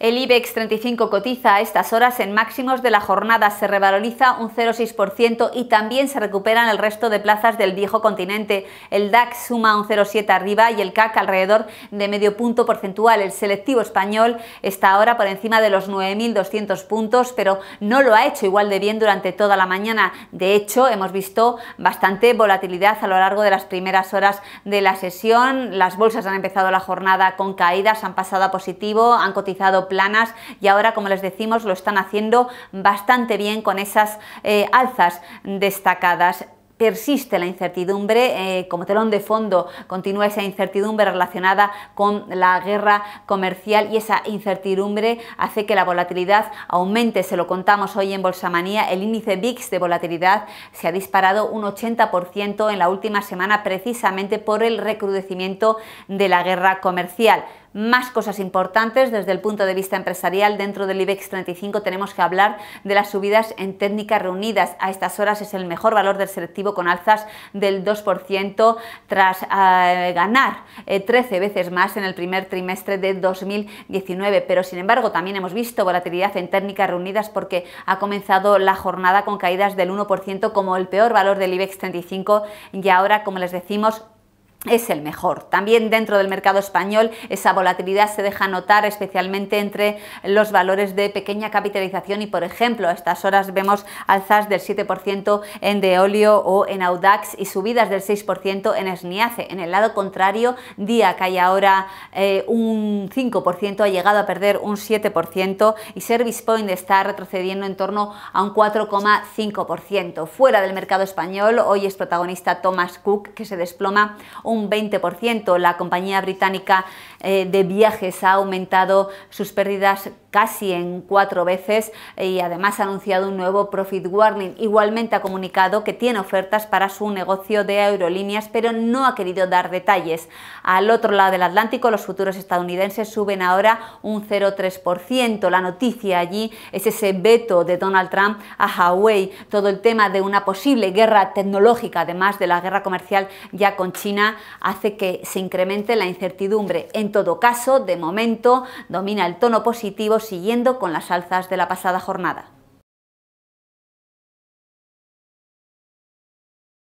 El IBEX 35 cotiza a estas horas en máximos de la jornada, se revaloriza un 0,6% y también se recuperan el resto de plazas del viejo continente. El DAX suma un 0,7 arriba y el CAC alrededor de medio punto porcentual. El selectivo español está ahora por encima de los 9.200 puntos, pero no lo ha hecho igual de bien durante toda la mañana. De hecho, hemos visto bastante volatilidad a lo largo de las primeras horas de la sesión. Las bolsas han empezado la jornada con caídas, han pasado a positivo, han cotizado planas y ahora, como les decimos, lo están haciendo bastante bien con esas eh, alzas destacadas persiste la incertidumbre, eh, como telón de fondo continúa esa incertidumbre relacionada con la guerra comercial y esa incertidumbre hace que la volatilidad aumente, se lo contamos hoy en Bolsamanía, el índice VIX de volatilidad se ha disparado un 80% en la última semana precisamente por el recrudecimiento de la guerra comercial más cosas importantes desde el punto de vista empresarial. Dentro del IBEX 35 tenemos que hablar de las subidas en técnicas reunidas. A estas horas es el mejor valor del selectivo con alzas del 2% tras eh, ganar 13 eh, veces más en el primer trimestre de 2019. Pero sin embargo también hemos visto volatilidad en técnicas reunidas porque ha comenzado la jornada con caídas del 1% como el peor valor del IBEX 35 y ahora, como les decimos, es el mejor. También dentro del mercado español esa volatilidad se deja notar especialmente entre los valores de pequeña capitalización y por ejemplo a estas horas vemos alzas del 7% en Deolio o en Audax y subidas del 6% en Esniace. En el lado contrario, día que hay ahora eh, un 5% ha llegado a perder un 7% y Service Point está retrocediendo en torno a un 4,5%. Fuera del mercado español hoy es protagonista Thomas Cook que se desploma un 20%. La compañía británica eh, de viajes ha aumentado sus pérdidas casi en cuatro veces y además ha anunciado un nuevo profit warning. Igualmente ha comunicado que tiene ofertas para su negocio de aerolíneas, pero no ha querido dar detalles. Al otro lado del Atlántico, los futuros estadounidenses suben ahora un 0,3%. La noticia allí es ese veto de Donald Trump a Huawei, todo el tema de una posible guerra tecnológica, además de la guerra comercial ya con China, hace que se incremente la incertidumbre. En todo caso, de momento domina el tono positivo siguiendo con las alzas de la pasada jornada.